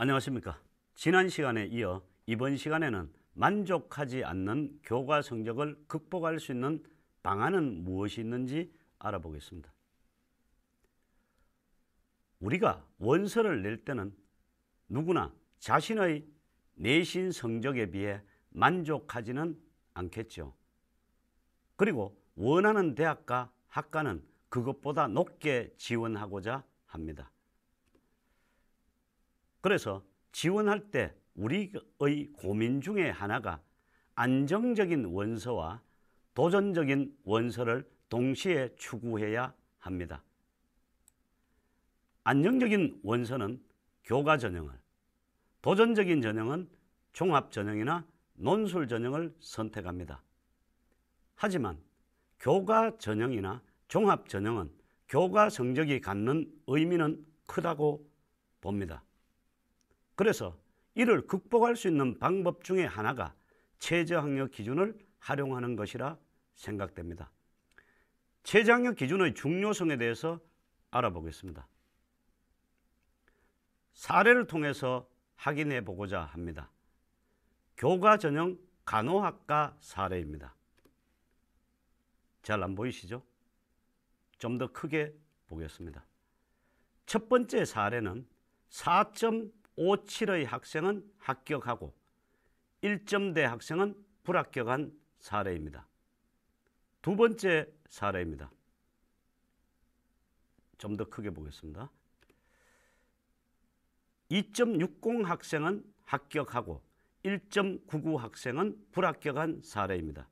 안녕하십니까. 지난 시간에 이어 이번 시간에는 만족하지 않는 교과 성적을 극복할 수 있는 방안은 무엇이 있는지 알아보겠습니다. 우리가 원서를 낼 때는 누구나 자신의 내신 성적에 비해 만족하지는 않겠죠. 그리고 원하는 대학과 학과는 그것보다 높게 지원하고자 합니다. 그래서 지원할 때 우리의 고민 중에 하나가 안정적인 원서와 도전적인 원서를 동시에 추구해야 합니다. 안정적인 원서는 교과 전형을, 도전적인 전형은 종합 전형이나 논술 전형을 선택합니다. 하지만 교과 전형이나 종합 전형은 교과 성적이 갖는 의미는 크다고 봅니다. 그래서 이를 극복할 수 있는 방법 중에 하나가 최저학력 기준을 활용하는 것이라 생각됩니다. 최저학력 기준의 중요성에 대해서 알아보겠습니다. 사례를 통해서 확인해 보고자 합니다. 교과 전형 간호학과 사례입니다. 잘 안 보이시죠? 좀 더 크게 보겠습니다. 첫 번째 사례는 4 57의 학생은 합격하고 1점대 학생은 불합격한 사례입니다. 두 번째 사례입니다. 좀 더 크게 보겠습니다. 2.60 학생은 합격하고 1.99 학생은 불합격한 사례입니다.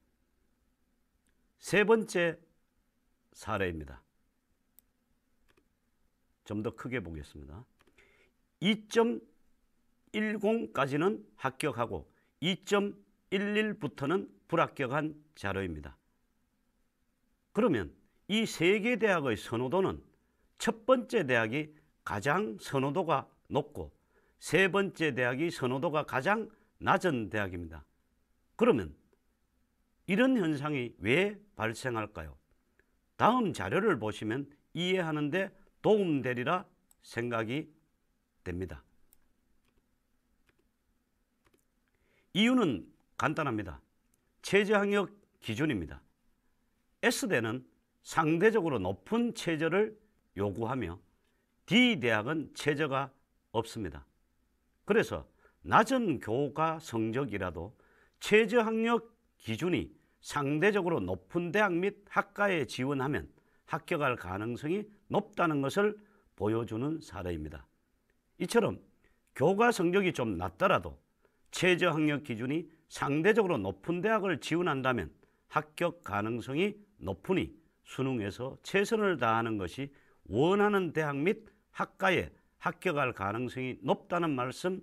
세 번째 사례입니다. 좀 더 크게 보겠습니다. 2.10까지는 합격하고 2.11부터는 불합격한 자료입니다. 그러면 이 세 개 대학의 선호도는 첫 번째 대학이 가장 선호도가 높고 세 번째 대학이 선호도가 가장 낮은 대학입니다. 그러면 이런 현상이 왜 발생할까요? 다음 자료를 보시면 이해하는데 도움되리라 생각이 됩니다. 이유는 간단합니다. 체제학력 기준입니다. S대는 상대적으로 높은 체제를 요구하며 D대학은 체제가 없습니다. 그래서 낮은 교과 성적이라도 체제학력 기준이 상대적으로 높은 대학 및 학과에 지원하면 합격할 가능성이 높다는 것을 보여주는 사례입니다. 이처럼 교과 성적이 좀 낮더라도 최저 학력 기준이 상대적으로 높은 대학을 지원한다면 합격 가능성이 높으니 수능에서 최선을 다하는 것이 원하는 대학 및 학과에 합격할 가능성이 높다는 말씀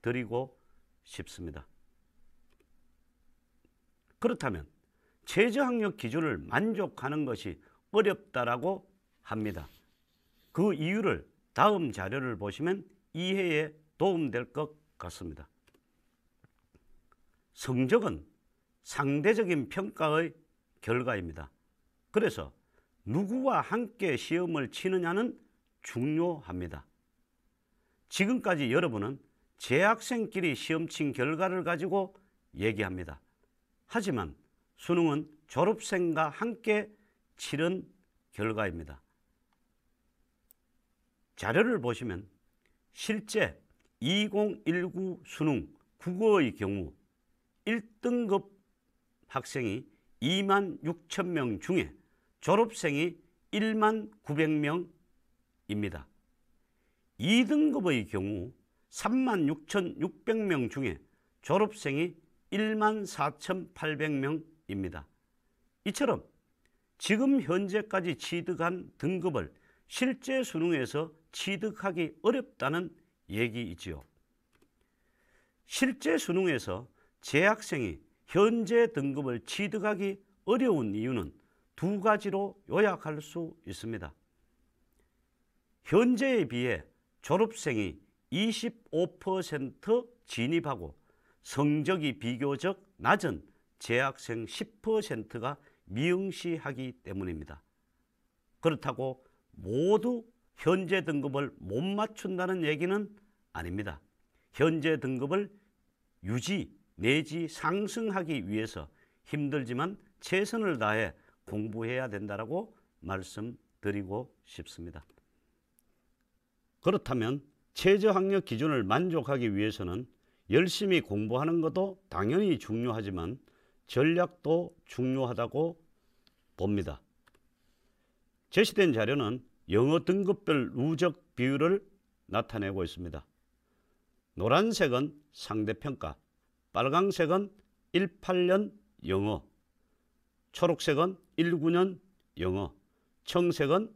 드리고 싶습니다. 그렇다면 최저 학력 기준을 만족하는 것이 어렵다라고 합니다. 그 이유를 다음 자료를 보시면 이해에 도움될 것 같습니다. 성적은 상대적인 평가의 결과입니다. 그래서 누구와 함께 시험을 치느냐는 중요합니다. 지금까지 여러분은 재학생끼리 시험 친 결과를 가지고 얘기합니다. 하지만 수능은 졸업생과 함께 치른 결과입니다. 자료를 보시면 실제 2019 수능 국어의 경우 1등급 학생이 2만 6천 명 중에 졸업생이 1만 900명입니다. 2등급의 경우 3만 6천6백명 중에 졸업생이 1만 4천8백명입니다 이처럼 지금 현재까지 취득한 등급을 실제 수능에서 취득하기 어렵다는 얘기이지요. 실제 수능에서 재학생이 현재 등급을 취득하기 어려운 이유는 두 가지로 요약할 수 있습니다. 현재에 비해 졸업생이 25% 진입하고 성적이 비교적 낮은 재학생 10%가 미응시하기 때문입니다. 그렇다고 모두 현재 등급을 못 맞춘다는 얘기는 아닙니다. 현재 등급을 유지 내지 상승하기 위해서 힘들지만 최선을 다해 공부해야 된다라고 말씀드리고 싶습니다. 그렇다면 최저학력 기준을 만족하기 위해서는 열심히 공부하는 것도 당연히 중요하지만 전략도 중요하다고 봅니다. 제시된 자료는 영어 등급별 누적 비율을 나타내고 있습니다. 노란색은 상대평가, 빨강색은 18년 영어, 초록색은 19년 영어, 청색은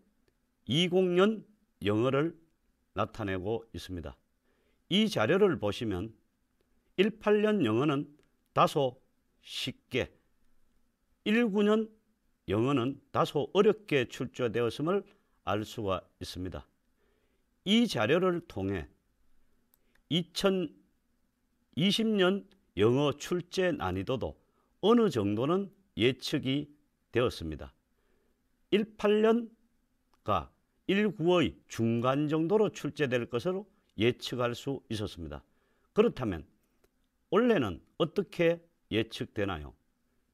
20년 영어를 나타내고 있습니다. 이 자료를 보시면 18년 영어는 다소 쉽게, 19년 영어는 다소 어렵게 출제되었음을 알 수가 있습니다. 이 자료를 통해 2020년 영어 출제 난이도도 어느 정도는 예측이 되었습니다. 18년과 19의 중간 정도로 출제될 것으로 예측할 수 있었습니다. 그렇다면 올해는 어떻게 예측되나요?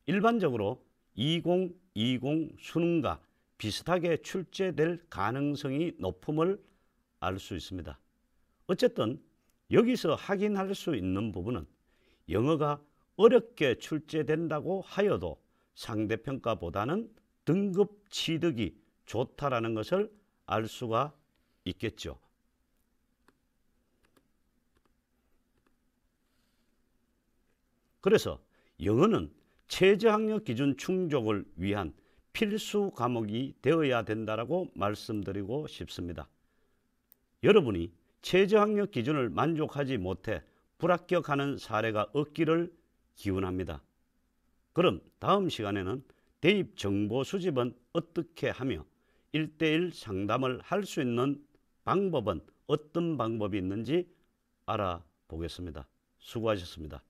일반적으로 2020 수능과 비슷하게 출제될 가능성이 높음을 알 수 있습니다. 어쨌든 여기서 확인할 수 있는 부분은 영어가 어렵게 출제된다고 하여도 상대평가보다는 등급 취득이 좋다라는 것을 알 수가 있겠죠. 그래서 영어는 최저학력 기준 충족을 위한 필수 과목이 되어야 된다라고 말씀드리고 싶습니다. 여러분이 최저학력 기준을 만족하지 못해 불합격하는 사례가 없기를 기원합니다. 그럼 다음 시간에는 대입 정보 수집은 어떻게 하며 일대일 상담을 할 수 있는 방법은 어떤 방법이 있는지 알아보겠습니다. 수고하셨습니다.